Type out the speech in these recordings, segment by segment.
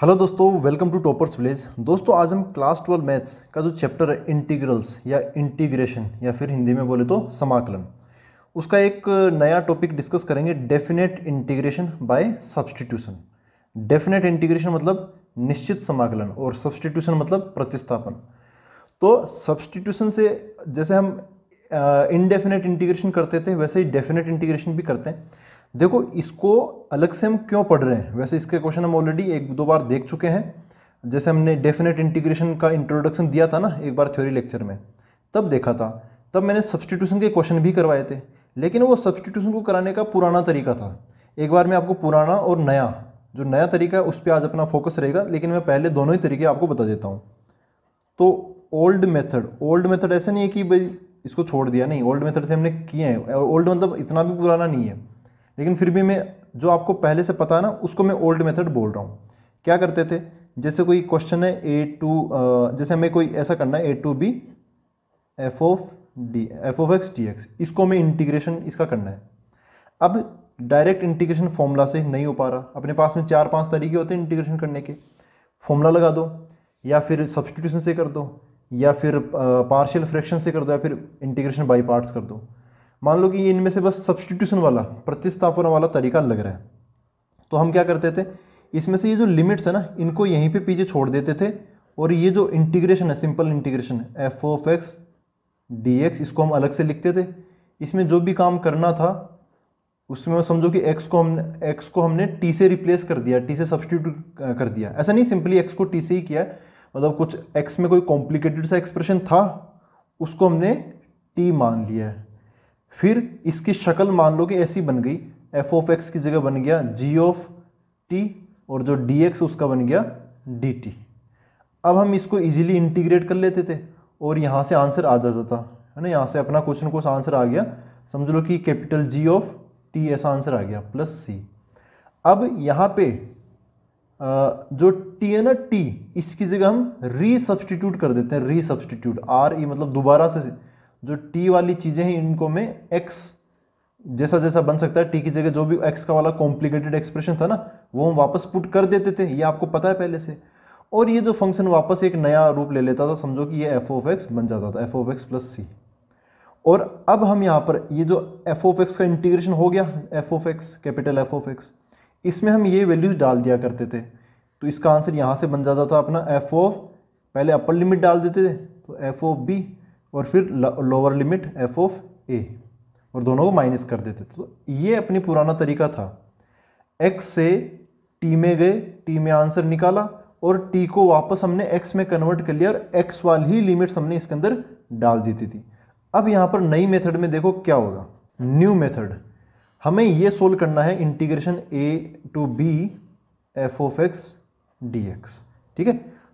hello दोस्तों welcome to toppers village दोस्तों आज हम क्लास ट्वेल्व मैथ्स का जो चैप्टर है इंटीग्रल्स या इंटीग्रेशन या फिर हिंदी में बोले तो समाकलन उसका एक नया टॉपिक डिस्कस करेंगे definite integration by substitution definite integration मतलब निश्चित समाकलन और सब्सटीट्यूशन मतलब प्रतिस्थापन तो सब्सटीट्यूशन से जैसे हम इनडेफिनेट uh, इंटीग्रेशन करते थे वैसे ही डेफिनेट इंटीग्रेशन भी करते हैं देखो इसको अलग से हम क्यों पढ़ रहे हैं वैसे इसके क्वेश्चन हम ऑलरेडी एक दो बार देख चुके हैं जैसे हमने डेफिनेट इंटीग्रेशन का इंट्रोडक्शन दिया था ना एक बार थ्योरी लेक्चर में तब देखा था तब मैंने सब्सटीट्यूशन के क्वेश्चन भी करवाए थे लेकिन वो सब्सटीट्यूशन को कराने का पुराना तरीका था एक बार मैं आपको पुराना और नया जो नया तरीका है उस पर आज अपना फोकस रहेगा लेकिन मैं पहले दोनों ही तरीके आपको बता देता हूँ तो ओल्ड मेथड ओल्ड मेथड ऐसा नहीं है कि भाई इसको छोड़ दिया नहीं ओल्ड मेथड से हमने किए हैं ओल्ड मतलब इतना भी पुराना नहीं है लेकिन फिर भी मैं जो आपको पहले से पता है ना उसको मैं ओल्ड मेथड बोल रहा हूँ क्या करते थे जैसे कोई क्वेश्चन है ए टू जैसे हमें कोई ऐसा करना है A to B F of D F of X D x इसको हमें इंटीग्रेशन इसका करना है अब डायरेक्ट इंटीग्रेशन फॉर्मूला से नहीं हो पा रहा अपने पास में चार पांच तरीके होते हैं इंटीग्रेशन करने के फॉर्मूला लगा दो या फिर सब्सटीट्यूशन से कर दो या फिर पार्शियल फ्रैक्शन से कर दो या फिर इंटीग्रेशन बाई पार्ट्स कर दो मान लो कि ये इनमें से बस सब्सटीट्यूशन वाला प्रतिस्थापन वाला तरीका लग रहा है तो हम क्या करते थे इसमें से ये जो लिमिट्स है ना इनको यहीं पे पीछे छोड़ देते थे और ये जो इंटीग्रेशन है सिंपल इंटीग्रेशन है F of X D x इसको हम अलग से लिखते थे इसमें जो भी काम करना था उसमें समझो कि एक्स को हमने एक्स को हमने टी से रिप्लेस कर दिया टी से सब्सटीट्यूट कर दिया ऐसा नहीं सिंपली एक्स को टी से ही किया मतलब कुछ एक्स में कोई कॉम्प्लिकेटेड सा एक्सप्रेशन था उसको हमने टी मान लिया है फिर इसकी शक्ल मान लो कि ऐसी बन गई एफ ऑफ एक्स की जगह बन गया जी ऑफ टी और जो डी एक्स उसका बन गया डी टी अब हम इसको इजीली इंटीग्रेट कर लेते थे और यहाँ से आंसर आ जाता था है ना यहाँ से अपना क्वेश्चन को आंसर आ गया समझ लो कि कैपिटल जी ऑफ टी ऐसा आंसर आ गया प्लस सी अब यहाँ पे जो टी है ना टी इसकी जगह हम री सब्सटीट्यूट कर देते हैं री सब्सटीट्यूट आर ई मतलब दोबारा से जो टी वाली चीज़ें हैं इनको मैं एक्स जैसा जैसा बन सकता है टी की जगह जो भी एक्स का वाला कॉम्प्लिकेटेड एक्सप्रेशन था ना वो हम वापस पुट कर देते थे ये आपको पता है पहले से और ये जो फंक्शन वापस एक नया रूप ले लेता था समझो कि ये एफ ऑफ एक्स बन जाता था F of X plus C और अब हम यहाँ पर ये जो एफ ओफ एक्स का इंटीग्रेशन हो गया F of X capital F of X इसमें हम ये वैल्यूज डाल दिया करते थे तो इसका आंसर यहाँ से बन जाता था अपना एफ ओफ पहले अपर लिमिट डाल देते थे तो एफ ओफ बी और फिर lower limit F of A और दोनों को माइनस कर देते थे तो ये अपनी पुराना तरीका था एक्स से टी में गए टी में आंसर निकाला और टी को वापस हमने एक्स में कन्वर्ट कर लिया और एक्स वाली ही लिमिट्स हमने इसके अंदर डाल देती थी अब यहाँ पर नई मेथड में देखो क्या होगा न्यू मेथड हमें ये सोल्व करना है integration A to B F of X D X ठीक है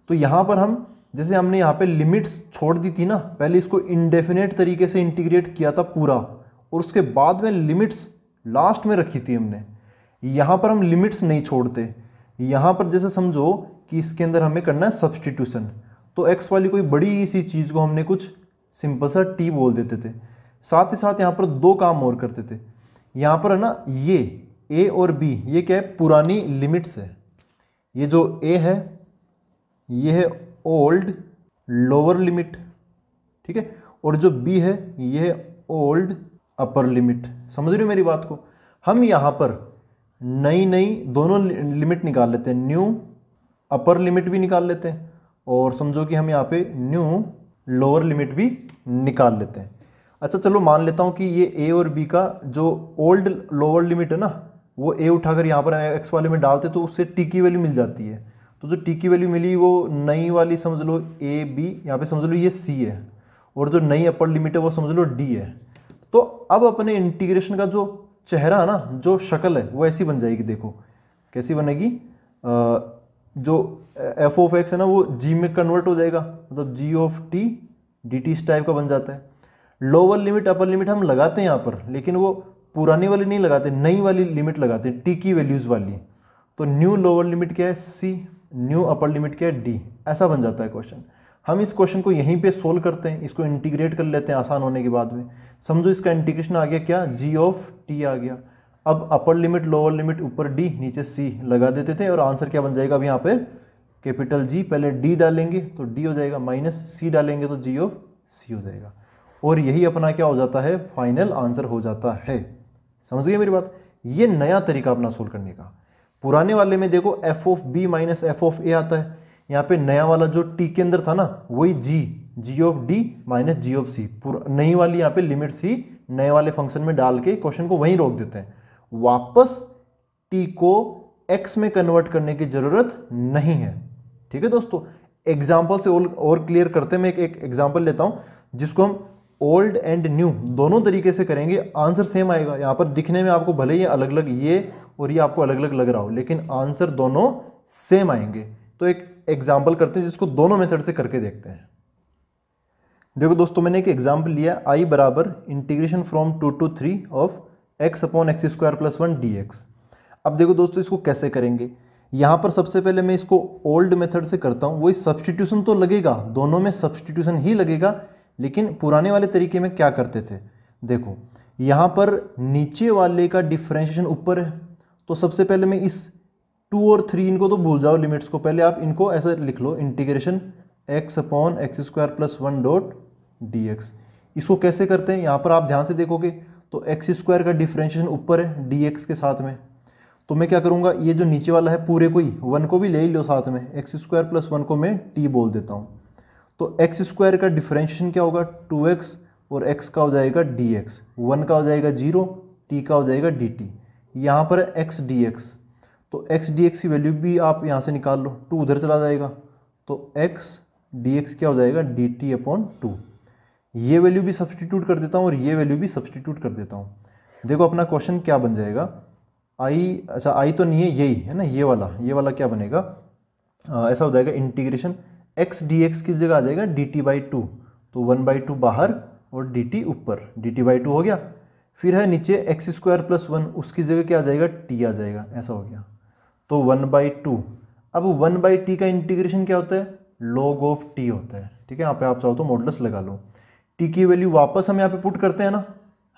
तो यहाँ पर हम जैसे हमने यहाँ पे लिमिट्स छोड़ दी थी ना पहले इसको इनडेफिनेट तरीके से इंटीग्रेट किया था पूरा और उसके बाद में लिमिट्स लास्ट में रखी थी हमने यहाँ पर हम लिमिट्स नहीं छोड़ते यहाँ पर जैसे समझो कि इसके अंदर हमें करना है सब्सटीट्यूशन तो एक्स वाली कोई बड़ी सी चीज़ को हमने कुछ सिंपल सा टी बोल देते थे साथ ही साथ यहाँ पर दो काम और करते थे यहाँ पर है ना ये ए और बी ये क्या है पुरानी लिमिट्स है ये जो ए है ये है ओल्ड लोअर लिमिट ठीक है और जो बी है ये है ओल्ड अपर लिमिट समझ रहे हो मेरी बात को हम यहाँ पर नई नई दोनों लिमिट निकाल लेते हैं न्यू अपर लिमिट भी निकाल लेते हैं और समझो कि हम यहाँ पे न्यू लोअर लिमिट भी निकाल लेते हैं अच्छा चलो मान लेता हूँ कि ये ए और बी का जो ओल्ड लोअर लिमिट है ना वो ए उठाकर यहाँ पर एक्स वाले में डालते तो उससे टी की वैल्यू मिल जाती है तो जो टी की वैल्यू मिली वो नई वाली समझ लो ए बी यहाँ पे समझ लो ये सी है और जो नई अपर लिमिट है वो समझ लो डी है तो अब अपने इंटीग्रेशन का जो चेहरा है ना जो शक्ल है वो ऐसी बन जाएगी देखो कैसी बनेगी जो एफ ऑफ एक्स है ना वो जी में कन्वर्ट हो जाएगा मतलब g of t d t इस टाइप का बन जाता है लोअर लिमिट अपर लिमिट हम लगाते हैं यहाँ पर लेकिन वो पुरानी वाली नहीं लगाते नई वाली लिमिट लगाते हैं टी की वैल्यूज़ वाली तो न्यू लोअर लिमिट क्या है सी न्यू अपर लिमिट के डी ऐसा बन जाता है क्वेश्चन हम इस क्वेश्चन को यहीं पे सोल्व करते हैं इसको इंटीग्रेट कर लेते हैं आसान होने के बाद में समझो इसका इंटीग्रेशन आ गया क्या जी ऑफ टी आ गया अब अपर लिमिट लोअर लिमिट ऊपर डी नीचे सी लगा देते थे और आंसर क्या बन जाएगा अब यहाँ पे कैपिटल जी पहले डी डालेंगे तो डी हो जाएगा माइनस सी डालेंगे तो जी ऑफ सी हो जाएगा और यही अपना क्या हो जाता है फाइनल आंसर हो जाता है समझ गए मेरी बात ये नया तरीका अपना सोल्व करने का पुराने वाले में देखो f of b minus f of a आता है यहाँ पे नया वाला जो टी के अंदर था ना वही g g of d minus g of c नई वाली यहाँ पे लिमिट्स ही नए वाले फंक्शन में डाल के क्वेश्चन को वहीं रोक देते हैं वापस टी को एक्स में कन्वर्ट करने की ज़रूरत नहीं है ठीक है दोस्तों एग्जाम्पल से और, क्लियर करते मैं एक एग्जाम्पल लेता हूँ जिसको हम ओल्ड एंड न्यू दोनों तरीके से करेंगे आंसर सेम आएगा यहाँ पर दिखने में आपको भले ही अलग अलग ये और ये आपको अलग अलग लग रहा हो लेकिन आंसर दोनों सेम आएंगे तो एक एग्जाम्पल करते हैं जिसको दोनों मेथड से करके देखते हैं देखो दोस्तों मैंने एक एग्जाम्पल लिया आई बराबर integration from two to three of x upon x square plus one d x अब देखो दोस्तों इसको कैसे करेंगे यहाँ पर सबसे पहले मैं इसको ओल्ड मेथड से करता हूँ वही सब्सटीट्यूशन तो लगेगा दोनों में सब्सटीट्यूशन ही लगेगा लेकिन पुराने वाले तरीके में क्या करते थे देखो यहाँ पर नीचे वाले का डिफ्रेंशिएशन ऊपर है तो सबसे पहले मैं इस टू और थ्री इनको तो भूल जाओ लिमिट्स को पहले आप इनको ऐसे लिख लो integration x upon x square plus one dot d x इसको कैसे करते हैं यहाँ पर आप ध्यान से देखोगे तो एक्स स्क्वायर का डिफ्रेंशिएशन ऊपर है डी एक्स के साथ में तो मैं क्या करूँगा ये जो नीचे वाला है पूरे को ही वन को भी ले ही लो साथ में एक्स स्क्वायर प्लस वन को मैं टी बोल देता हूँ तो एक्स स्क्वायर का डिफ्रेंशिएशन क्या होगा टू एक्स और एक्स का हो जाएगा डी एक्स वन का हो जाएगा जीरो टी का हो जाएगा डी टी यहाँ पर एक्स डी एक्स तो एक्स डी एक्स की वैल्यू भी आप यहाँ से निकाल लो टू उधर चला जाएगा तो एक्स डी एक्स क्या हो जाएगा डी टी अपॉन टू ये वैल्यू भी सब्सटीट्यूट कर देता हूँ और ये वैल्यू भी सब्सटीट्यूट कर देता हूँ देखो अपना क्वेश्चन क्या बन जाएगा आई अच्छा आई तो नहीं है यही है ना ये वाला ये वाला क्या बनेगा आ, ऐसा हो जाएगा इंटीग्रेशन एक्स डी एक्स की जगह आ जाएगा डी टी बाई टू तो वन बाई टू बाहर और डी टी ऊपर डी टी बाई टू हो गया फिर है नीचे एक्स स्क्वायर प्लस वन उसकी जगह क्या आ जाएगा टी आ जाएगा ऐसा हो गया तो वन बाई टू अब वन बाई टी का इंटीग्रेशन क्या होता है लॉग ऑफ टी होता है ठीक है यहाँ पे आप चाहो तो मॉडलस लगा लो टी की वैल्यू वापस हम यहाँ पे पुट करते हैं ना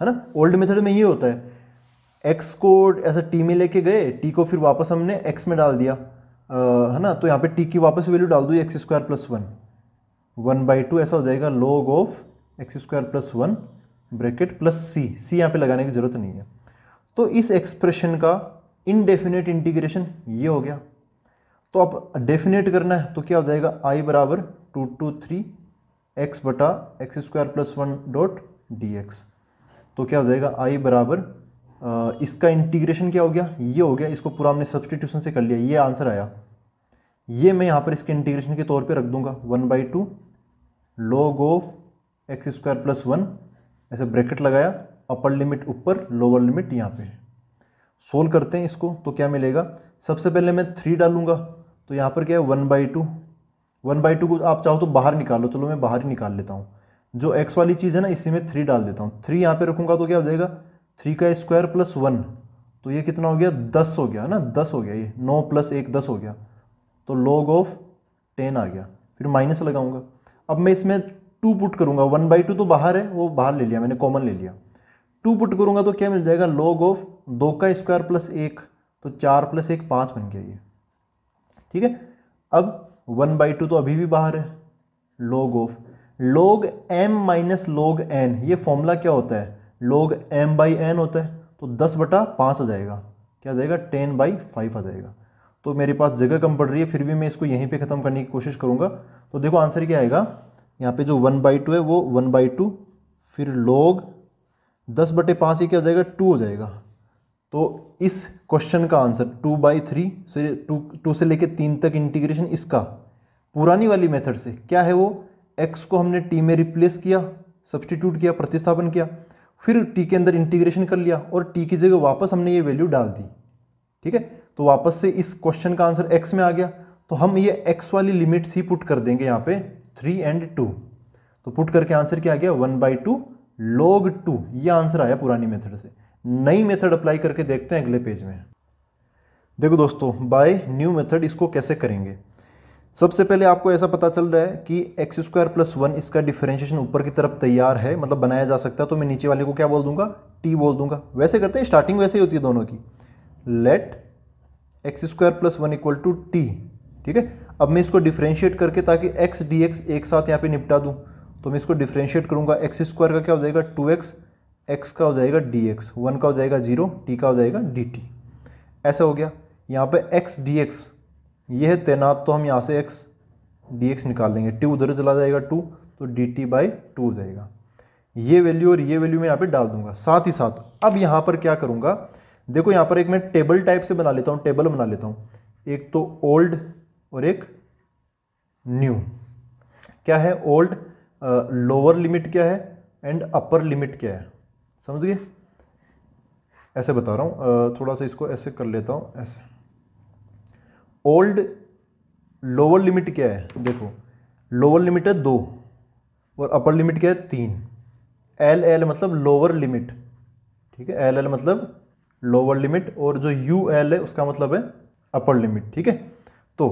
है ना ओल्ड मेथड में ये होता है एक्स को ऐसा टी में लेके गए टी को फिर वापस हमने एक्स में डाल दिया है ना तो यहाँ पे टी की वापस वैल्यू डाल दो x square plus one one by two ऐसा हो जाएगा log of x square plus one bracket plus c c यहाँ पे लगाने की ज़रूरत नहीं है तो इस एक्सप्रेशन का इनडेफिनेट इंटीग्रेशन ये हो गया तो आप डेफिनेट करना है तो क्या हो जाएगा आई बराबर टू टू थ्री एक्स बटा x square plus one dot d x तो क्या हो जाएगा आई बराबर इसका इंटीग्रेशन क्या हो गया ये हो गया इसको पूरा हमने सब्सटीट्यूशन से कर लिया ये आंसर आया ये मैं यहाँ पर इसके इंटीग्रेशन के तौर पे रख दूंगा one by two log of x square plus one ऐसे ब्रैकेट लगाया अपर लिमिट ऊपर लोअर लिमिट यहाँ पे सोल्व करते हैं इसको तो क्या मिलेगा सबसे पहले मैं थ्री डालूंगा तो यहाँ पर क्या है one by two one by two को आप चाहो तो बाहर निकालो चलो मैं बाहर ही निकाल लेता हूँ जो एक्स वाली चीज़ है ना इसी में थ्री डाल देता हूँ थ्री यहाँ पर रखूँगा तो क्या हो जाएगा थ्री का स्क्वायर प्लस वन तो ये कितना हो गया दस हो गया ना दस हो गया ये नौ प्लस एक दस हो गया तो लॉग ऑफ टेन आ गया फिर माइनस लगाऊंगा अब मैं इसमें टू पुट करूंगा वन बाई टू तो बाहर है वो बाहर ले लिया मैंने कॉमन ले लिया टू पुट करूंगा तो क्या मिल जाएगा लॉग ऑफ दो का स्क्वायर प्लस एक तो चार प्लस एक पाँच बन गया ये ठीक है अब वन बाई टू तो अभी भी बाहर है log of log m minus log n ये फॉर्मूला क्या होता है लोग एम बाई एन होता है तो दस बटा पाँच आ जाएगा क्या आ जाएगा टेन बाई फाइव आ जाएगा तो मेरे पास जगह कम पड़ रही है फिर भी मैं इसको यहीं पे ख़त्म करने की कोशिश करूँगा तो देखो आंसर क्या आएगा यहाँ पे जो वन बाई टू है वो वन बाई टू फिर लोग दस बटे पाँच ही क्या हो जाएगा टू हो जाएगा तो इस क्वेश्चन का आंसर टू बाई थ्री से टू टू से लेकर तीन तक इंटीग्रेशन इसका पुरानी वाली मेथड से क्या है वो एक्स को हमने टी में रिप्लेस किया सब्सटीट्यूट किया प्रतिस्थापन किया फिर टी के अंदर इंटीग्रेशन कर लिया और टी की जगह वापस हमने ये वैल्यू डाल दी ठीक है तो वापस से इस क्वेश्चन का आंसर एक्स में आ गया तो हम ये एक्स वाली लिमिट्स ही पुट कर देंगे यहाँ पे थ्री एंड टू तो पुट करके आंसर क्या आ गया one by two log two ये आंसर आया पुरानी मेथड से नई मेथड अप्लाई करके देखते हैं अगले पेज में देखो दोस्तों बाय न्यू मेथड इसको कैसे करेंगे सबसे पहले आपको ऐसा पता चल रहा है कि एक्स स्क्वायर प्लस वन इसका डिफ्रेंशिएशन ऊपर की तरफ तैयार है मतलब बनाया जा सकता है तो मैं नीचे वाले को क्या बोल दूंगा टी बोल दूंगा वैसे करते हैं स्टार्टिंग वैसे ही होती है दोनों की let x square plus one equal to t ठीक है अब मैं इसको डिफ्रेंशिएट करके ताकि एक्स डी एक्स एक साथ यहाँ पर निपटा दूँ तो मैं इसको डिफ्रेंशिएट करूँगा एक्स स्क्वायर का क्या हो जाएगा टू एक्स एक्स का हो जाएगा डी एक्स वन का हो जाएगा जीरो टी का हो जाएगा डी टी ऐसा हो गया यहाँ पर एक्स डी एक्स यह है तैनात तो हम यहाँ से एक्स डी एक्स निकाल लेंगे टी उधर चला जाएगा टू तो डी टी बाई टू हो जाएगा ये वैल्यू और ये वैल्यू मैं यहाँ पे डाल दूंगा साथ ही साथ अब यहाँ पर क्या करूँगा देखो यहाँ पर एक मैं टेबल टाइप से बना लेता हूँ टेबल बना लेता हूँ एक तो ओल्ड और एक न्यू क्या है ओल्ड लोअर लिमिट क्या है एंड अपर लिमिट क्या है समझ गए ऐसे बता रहा हूँ थोड़ा सा इसको ऐसे कर लेता हूँ ऐसे ओल्ड लोअर लिमिट क्या है देखो लोअर लिमिट है दो और अपर लिमिट क्या है तीन एल एल मतलब लोअर लिमिट ठीक है एल एल मतलब लोअर लिमिट और जो यू एल है उसका मतलब है अपर लिमिट ठीक है तो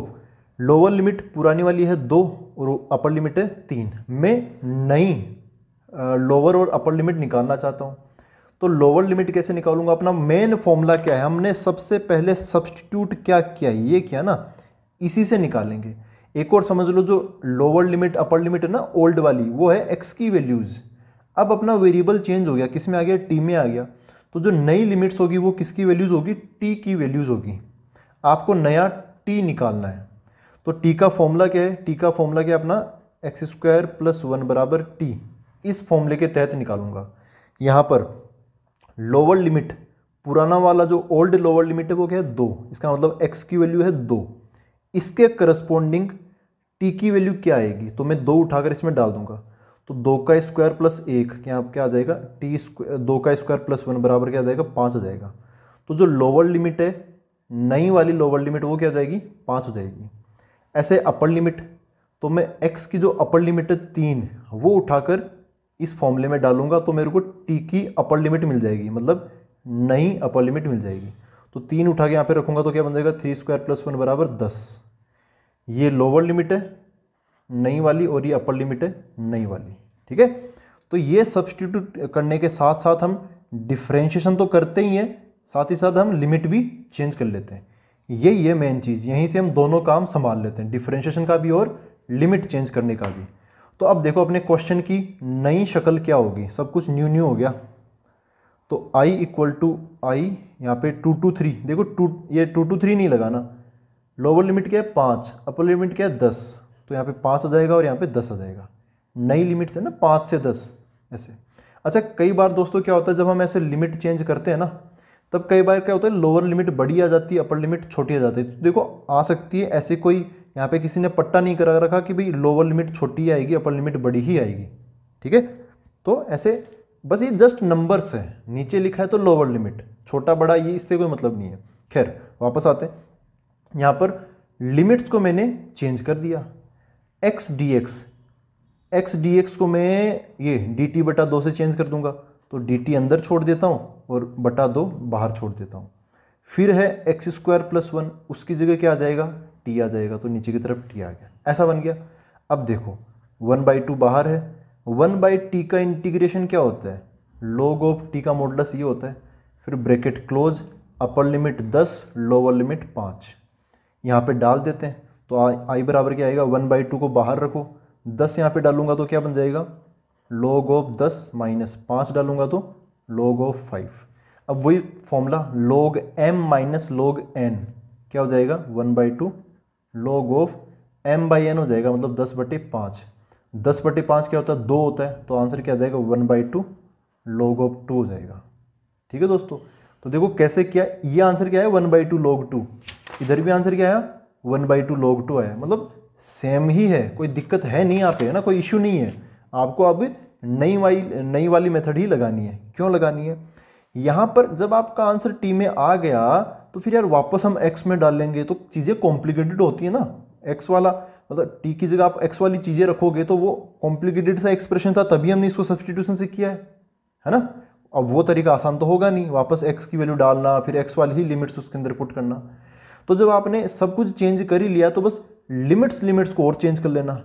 लोअर लिमिट पुरानी वाली है दो और अपर लिमिट है तीन मैं नई लोअर और अपर लिमिट निकालना चाहता हूँ तो लोअर लिमिट कैसे निकालूंगा अपना मेन फॉर्मूला क्या है हमने सबसे पहले सब्सटीट्यूट क्या किया ये किया ना इसी से निकालेंगे एक और समझ लो जो लोअर लिमिट अपर लिमिट है ना ओल्ड वाली वो है एक्स की वैल्यूज़ अब अपना वेरिएबल चेंज हो गया किस में आ गया टी में आ गया तो जो नई लिमिट्स होगी वो किसकी वैल्यूज़ होगी टी की वैल्यूज़ होगी आपको नया टी निकालना है तो टी का फॉर्मूला क्या है टी का फॉर्मूला क्या है अपना एक्स स्क्वायर प्लस वन बराबर टी इस फॉर्मूले के तहत निकालूंगा यहाँ पर लोअर लिमिट पुराना वाला जो ओल्ड लोअर लिमिट है वो क्या है दो इसका मतलब एक्स की वैल्यू है दो इसके करस्पोंडिंग टी की वैल्यू क्या आएगी तो मैं दो उठाकर इसमें डाल दूंगा तो दो का स्क्वायर प्लस एक क्या क्या आ जाएगा टी स्क्वायर दो का स्क्वायर प्लस वन बराबर क्या आ जाएगा पाँच आ जाएगा तो जो लोअर लिमिट है नई वाली लोअर लिमिट वो क्या हो जाएगी पाँच हो जाएगी ऐसे अपर लिमिट तो मैं एक्स की जो अपर लिमिट है तीन वो उठाकर इस फॉर्मूले में डालूंगा तो मेरे को टी की अपर लिमिट मिल जाएगी मतलब नई अपर लिमिट मिल जाएगी तो तीन उठा के यहाँ पे रखूँगा तो क्या बन जाएगा थ्री स्क्वायर प्लस वन बराबर दस ये लोअर लिमिट है नई वाली और ये अपर लिमिट है नई वाली ठीक है तो ये सब्सटीट्यूट करने के साथ साथ हम डिफ्रेंशिएशन तो करते ही हैं साथ ही साथ हम लिमिट भी चेंज कर लेते हैं यही है मेन चीज़ यहीं से हम दोनों काम संभाल लेते हैं डिफ्रेंशिएशन का भी और लिमिट चेंज करने का भी तो अब देखो अपने क्वेश्चन की नई शक्ल क्या होगी सब कुछ न्यू न्यू हो गया तो आई इक्वल टू आई यहाँ पे टू टू थ्री देखो टू ये टू टू थ्री नहीं लगाना लोअर लिमिट क्या है पाँच अपर लिमिट क्या है दस तो यहाँ पे पाँच आ जाएगा और यहाँ पे दस आ जाएगा नई लिमिट है ना पाँच से दस ऐसे अच्छा कई बार दोस्तों क्या होता है जब हम ऐसे लिमिट चेंज करते हैं ना तब कई बार क्या होता है लोअर लिमिट बड़ी आ जाती है अपर लिमिट छोटी आ जाती है तो देखो आ सकती है ऐसे कोई यहाँ पे किसी ने पट्टा नहीं करा रखा कि भाई लोअर लिमिट छोटी आएगी अपर लिमिट बड़ी ही आएगी ठीक है तो ऐसे बस ये जस्ट नंबर्स है नीचे लिखा है तो लोअर लिमिट छोटा बड़ा ये इससे कोई मतलब नहीं है खैर वापस आते हैं यहाँ पर लिमिट्स को मैंने चेंज कर दिया x D x x D x को मैं ये डी टी बटा दो से चेंज कर दूंगा तो डी टी अंदर छोड़ देता हूँ और बटा दो बाहर छोड़ देता हूँ फिर है एक्स स्क्वायर प्लस वन उसकी जगह क्या आ जाएगा टी आ जाएगा तो नीचे की तरफ टी आ गया ऐसा बन गया अब देखो वन बाई टू बाहर है वन बाई टी का इंटीग्रेशन क्या होता है लोग ऑफ टी का मॉडलस ये होता है फिर ब्रैकेट क्लोज अपर लिमिट दस लोअर लिमिट पाँच यहाँ पे डाल देते हैं तो आई बराबर क्या आएगा वन बाई टू को बाहर रखो दस यहाँ पे डालूंगा तो क्या बन जाएगा लोग ऑफ दस माइनस पाँच डालूंगा तो लोग ऑफ फाइव अब वही फॉर्मूला लोग एम माइनस लोग एन क्या हो जाएगा one by two log of m by n हो जाएगा मतलब दस बटे पाँच दस बटे पाँच क्या होता है दो होता है तो आंसर क्या जाएगा one by two log of two हो जाएगा ठीक है दोस्तों तो देखो कैसे क्या ये आंसर क्या है one by two log two इधर भी आंसर क्या आया one by two log two आया मतलब सेम ही है कोई दिक्कत है नहीं यहाँ पे है ना कोई इश्यू नहीं है आपको अब नई वाली नई वाली मेथड ही लगानी है क्यों लगानी है यहाँ पर जब आपका आंसर टी में आ गया तो फिर यार वापस हम एक्स में डाल लेंगे तो चीज़ें कॉम्प्लिकेटेड होती है ना एक्स वाला मतलब टी की जगह आप एक्स वाली चीज़ें रखोगे तो वो कॉम्प्लिकेटेड सा एक्सप्रेशन था तभी हमने इसको सब्सटीट्यूशन से किया है है ना अब वो तरीका आसान तो होगा नहीं वापस एक्स की वैल्यू डालना फिर एक्स वाली ही लिमिट्स उसके अंदर पुट करना तो जब आपने सब कुछ चेंज कर ही लिया तो बस लिमिट्स लिमिट्स को और चेंज कर लेना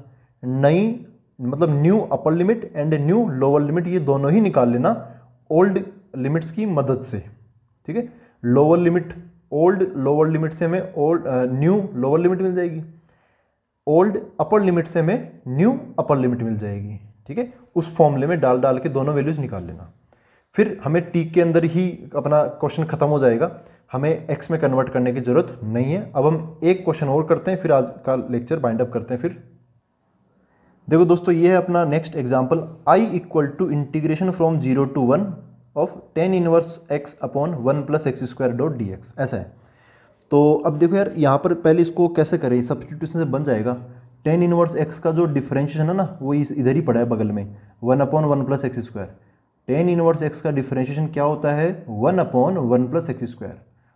नई मतलब new upper limit and new lower limit ये दोनों ही निकाल लेना ओल्ड लिमिट्स की मदद से ठीक है lower limit old lower limit से हमें ओल्ड न्यू लोअर लिमिट मिल जाएगी ओल्ड अपर लिमिट से हमें न्यू अपर लिमिट मिल जाएगी ठीक है उस फॉर्मूले में डाल डाल के दोनों वैल्यूज निकाल लेना फिर हमें टी के अंदर ही अपना क्वेश्चन खत्म हो जाएगा हमें एक्स में कन्वर्ट करने की ज़रूरत नहीं है अब हम एक क्वेश्चन और करते हैं फिर आज का लेक्चर बाइंड अप करते हैं फिर देखो दोस्तों ये है अपना next example I equal to integration from zero to one of tan inverse x upon one plus x square dot d x ऐसा है तो अब देखो यार यहाँ पर पहले इसको कैसे करें सब्सटीट्यूशन से बन जाएगा टेन इनवर्स एक्स का जो डिफरेंशिएशन है ना वो इस इधर ही पड़ा है बगल में one upon one plus x square tan inverse x का डिफरेंशिएशन क्या होता है one upon one plus x square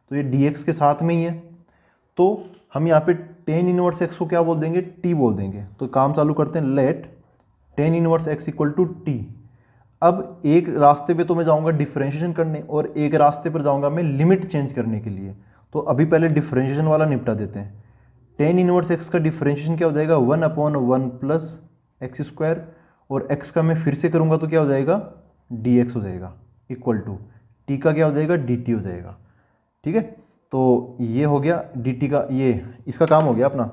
तो ये डी एक्स के साथ में ही है तो हम यहाँ पे टेन इनवर्स एक्स को क्या बोल देंगे टी बोल देंगे तो काम चालू करते हैं let tan inverse x equal to t अब एक रास्ते पे तो मैं जाऊँगा डिफ्रेंशिएशन करने और एक रास्ते पर जाऊँगा मैं लिमिट चेंज करने के लिए तो अभी पहले डिफ्रेंशिएशन वाला निपटा देते हैं टेन इनवर्स एक्स का डिफ्रेंशिएशन क्या हो जाएगा one upon one plus x square और एक्स का मैं फिर से करूँगा तो क्या हो जाएगा डी एक्स हो जाएगा इक्वल टू टी का क्या हो जाएगा डी टी हो जाएगा ठीक है तो ये हो गया डी टी का ये इसका काम हो गया अपना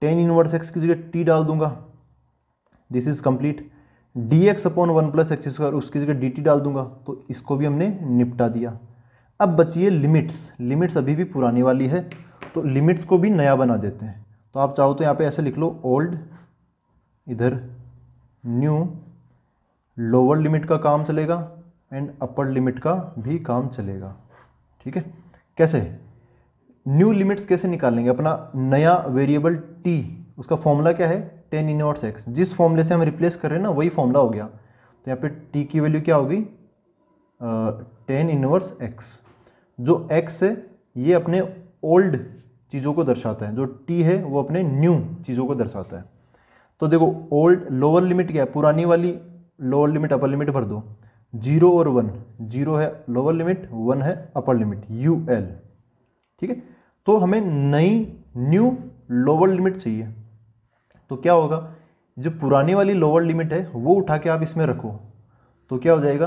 टेन इनवर्स एक्स की जगह टी डाल दूंगा this is complete d x upon one plus x square उसकी जगह डी टी डाल दूंगा तो इसको भी हमने निपटा दिया अब बचिए लिमिट्स लिमिट्स अभी भी पुरानी वाली है तो लिमिट्स को भी नया बना देते हैं तो आप चाहो तो यहाँ पे ऐसे लिख लो ओल्ड इधर न्यू लोअर लिमिट का काम चलेगा एंड अपर लिमिट का भी काम चलेगा ठीक है कैसे न्यू लिमिट्स कैसे निकालेंगे अपना नया वेरिएबल टी उसका फॉर्मूला क्या है टेन इनवर्स एक्स जिस फॉर्मूले से हम रिप्लेस कर रहे हैं ना वही फॉर्मूला हो गया तो यहाँ पे टी की वैल्यू क्या होगी टेन इनवर्स एक्स जो एक्स है ये अपने ओल्ड चीज़ों को दर्शाता है जो टी है वो अपने न्यू चीज़ों को दर्शाता है तो देखो ओल्ड लोअर लिमिट क्या है पुरानी वाली लोअर लिमिट अपर लिमिट भर दो जीरो और वन जीरो है लोअर लिमिट वन है अपर लिमिट यू एल ठीक है तो हमें नई न्यू लोअर लिमिट चाहिए तो क्या होगा जो पुरानी वाली लोअर लिमिट है वो उठा के आप इसमें रखो तो क्या हो जाएगा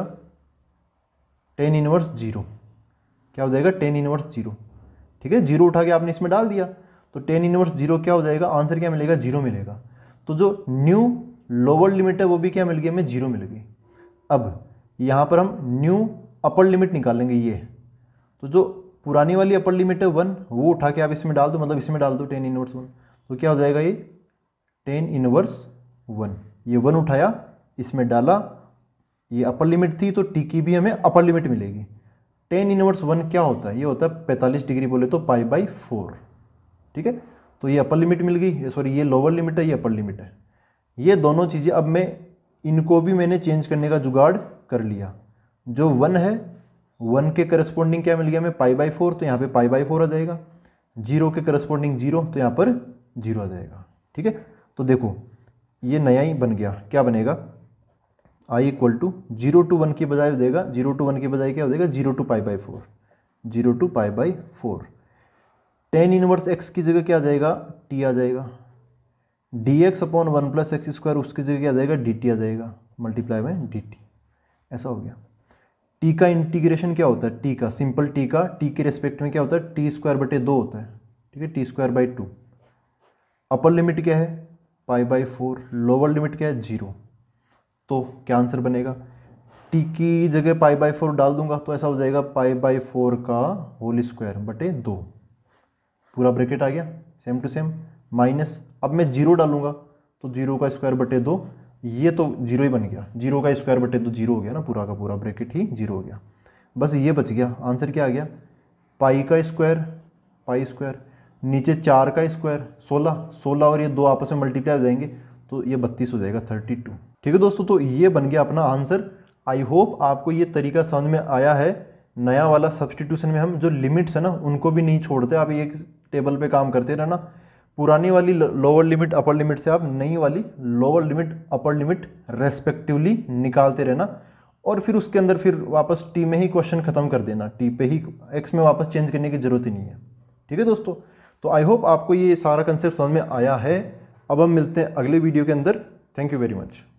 टेन इनवर्स जीरो क्या हो जाएगा टेन इनवर्स जीरो ठीक है जीरो उठा के आपने इसमें डाल दिया तो टेन इनवर्स जीरो क्या हो जाएगा आंसर क्या मिलेगा जीरो मिलेगा तो जो न्यू लोअर लिमिट है वो भी क्या मिल गई हमें जीरो मिल गई अब यहाँ पर हम न्यू अपर लिमिट निकालेंगे ये तो जो पुरानी वाली अपर लिमिट है वन वो उठा के आप इसमें डाल दो मतलब इसमें डाल दो टेन इनवर्स वन तो क्या हो जाएगा ये टेन इनवर्स वन ये वन उठाया इसमें डाला ये अपर लिमिट थी तो टी की भी हमें अपर लिमिट मिलेगी टेन इनवर्स वन क्या होता है ये होता है पैंतालीस डिग्री बोले तो पाई बाई फोर ठीक है तो ये अपर लिमिट मिल गई सॉरी ये लोअर लिमिट है ये अपर लिमिट है ये दोनों चीज़ें अब मैं इनको भी मैंने चेंज करने का जुगाड़ कर लिया जो वन है वन के करस्पॉन्डिंग क्या मिल गया हमें पाई बाई फोर तो यहाँ पे पाई बाई फोर आ जाएगा जीरो के करस्पॉन्डिंग जीरो तो यहाँ पर जीरो आ जाएगा ठीक है तो देखो ये नया ही बन गया क्या बनेगा I equal to zero to one की बजाय देगा जीरो टू वन की बजाय क्या हो जाएगा zero to pi by four zero to pi by four tan inverse x की जगह क्या आ जाएगा टी आ जाएगा d x upon one plus x square उसकी जगह क्या आ जाएगा डी टी आ जाएगा मल्टीप्लाई बाई डी टी ऐसा हो गया टी का इंटीग्रेशन क्या होता है टी का सिंपल टी का टी के रेस्पेक्ट में क्या होता है टी स्क्वायर बटे दो होता है ठीक है t square by two upper limit क्या है pi by four lower limit क्या है जीरो तो क्या आंसर बनेगा टी की जगह पाई बाई फोर डाल दूंगा तो ऐसा हो जाएगा पाई बाई फोर का होल स्क्वायर बटे दो पूरा ब्रैकेट आ गया सेम टू सेम माइनस अब मैं जीरो डालूंगा तो जीरो का स्क्वायर बटे दो ये तो जीरो ही बन गया जीरो का स्क्वायर बटे दो जीरो हो गया ना पूरा का पूरा ब्रैकेट ही जीरो हो गया बस ये बच गया आंसर क्या आ गया पाई का स्क्वायर पाई स्क्वायर नीचे चार का स्क्वायर सोलह सोलह और ये दो आपस में मल्टीप्लाई हो जाएंगे तो ये बत्तीस हो जाएगा थर्टी टू ठीक है दोस्तों तो ये बन गया अपना आंसर आई होप आपको ये तरीका समझ में आया है नया वाला सब्सटीट्यूशन में हम जो लिमिट्स है ना उनको भी नहीं छोड़ते आप एक टेबल पे काम करते रहना पुरानी वाली लोअर लिमिट अपर लिमिट से आप नई वाली lower limit upper limit respectively निकालते रहना और फिर उसके अंदर फिर वापस टी में ही क्वेश्चन खत्म कर देना टी पे ही एक्स में वापस चेंज करने की ज़रूरत ही नहीं है ठीक है दोस्तों तो आई होप आपको ये सारा कंसेप्ट समझ में आया है अब हम मिलते हैं अगले वीडियो के अंदर थैंक यू वेरी मच